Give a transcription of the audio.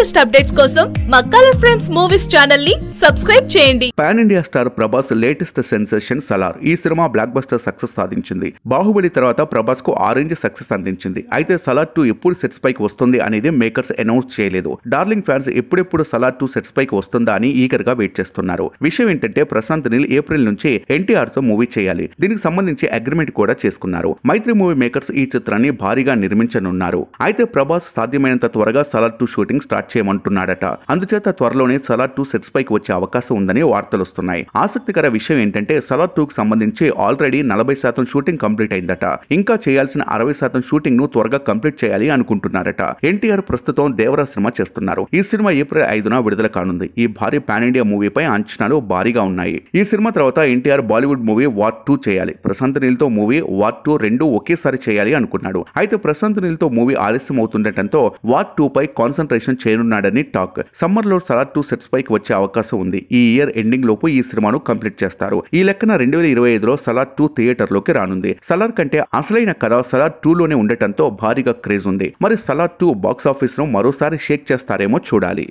latest updates కోసం మా colour friends movies channel ని సబ్స్క్రైబ్ చేయండి pan India star Prabhas latest sensation Salaar ఈ సినిమా బ్లాక్ బస్టర్ సక్సెస్ సాధించింది బాహుబలి తర్వాత ప్రభాస్ కు ఆరెంజ్ సక్సెస్ అందించింది అయితే సలార్ టూ ఎప్పుడు సెట్స్ పైకి వస్తుంది అనేది మేకర్స్ అనౌన్స్ చేయలేదు డార్లింగ్ ఫ్యాన్స్ ఎప్పుడెప్పుడు సలార్ టూ సెట్స్ పైకి వస్తుందా అని ఈగర్ గా వెయిట్ చేస్తున్నారు విషయం ఏంటంటే ప్రశాంత్ నీల్ ఏప్రిల్ నుంచి ఎన్టీఆర్ తో మూవీ చేయాలి దీనికి సంబంధించి అగ్రిమెంట్ కూడా చేసుకున్నారు మైత్రి మూవీ మేకర్స్ ఈ చిత్రాన్ని భారీగా నిర్మించనున్నారు అయితే ప్రభాస్ సాధ్యమైనంత త్వరగా సలార్ టూ షూటింగ్ స్టార్ట్ చేయమంటున్నాడట అందుచేత త్వరలోనే సలార్ టూ సెట్స్ పైకి వచ్చే అవకాశం ఉందని వార్తలు వస్తున్నాయి ఆసక్తికర విషయం ఏంటంటే సలార్ కి సంబంధించి ఆల్రెడీ నలభై శాతం షూటింగ్ కంప్లీట్ అయిందట ఇంకా చేయాల్సిన అరవై శాతం షూటింగ్ ను త్వరగా కంప్లీట్ చేయాలి అనుకుంటున్నారట ఎన్టీఆర్ ప్రస్తుతం దేవరా సినిమా చేస్తున్నారు ఈ సినిమా ఏప్రిల్ ఐదున విడుదల కానుంది ఈ భారీ పాన్ ఇండియా మూవీపై అంచనాలు భారీగా ఉన్నాయి ఈ సినిమా తర్వాత NTR Bollywood movie War two చేయాలి ప్రశాంత్ తో మూవీ వార్ టూ రెండు ఒకేసారి చేయాలి అనుకున్నాడు అయితే ప్రశాంత్ తో మూవీ ఆలస్యం అవుతుండటంతో వార్ టూ పై కాన్సన్ట్రేషన్ చేయను చేయనున్నాడని టాక్ లో సలార్ టూ సెట్స్ పైకి వచ్చే అవకాశం ఉంది ఈ ఇయర్ ఎండింగ్ లోపు ఈ సినిమాను కంప్లీట్ చేస్తారు ఈ లెక్కన రెండు వేల ఇరవై ఐదులో సలార్ టూ థియేటర్ లోకి రానుంది సలార్ కంటే అసలైన కథ సలార్ లోనే ఉండటంతో భారీగా క్రేజ్ ఉంది మరి సలార్ టూ బాక్స్ ఆఫీస్ ను మరోసారి షేక్ చేస్తారేమో చూడాలి